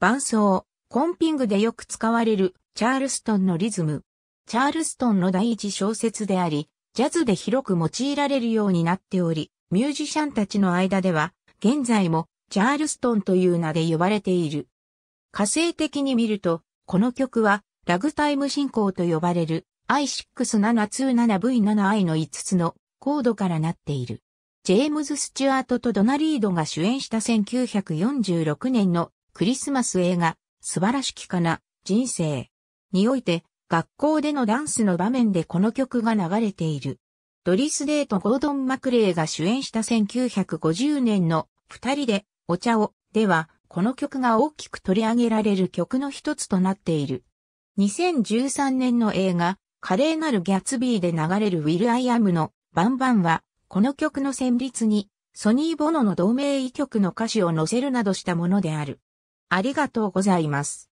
伴奏、コンピングでよく使われるチャールストンのリズム。チャールストンの第一小説であり、ジャズで広く用いられるようになっており、ミュージシャンたちの間では、現在もチャールストンという名で呼ばれている。火星的に見ると、この曲はラグタイム進行と呼ばれる i6-727V7i の5つのコードからなっている。ジェームズ・スチュアートとドナリードが主演した1946年のクリスマス映画、素晴らしきかな、人生。において、学校でのダンスの場面でこの曲が流れている。ドリス・デーとゴードン・マクレーが主演した1950年の二人でお茶をではこの曲が大きく取り上げられる曲の一つとなっている。2013年の映画華麗なるギャツビーで流れるウィル・アイ・アムのバンバンはこの曲の旋律にソニー・ボノの同名異曲の歌詞を載せるなどしたものである。ありがとうございます。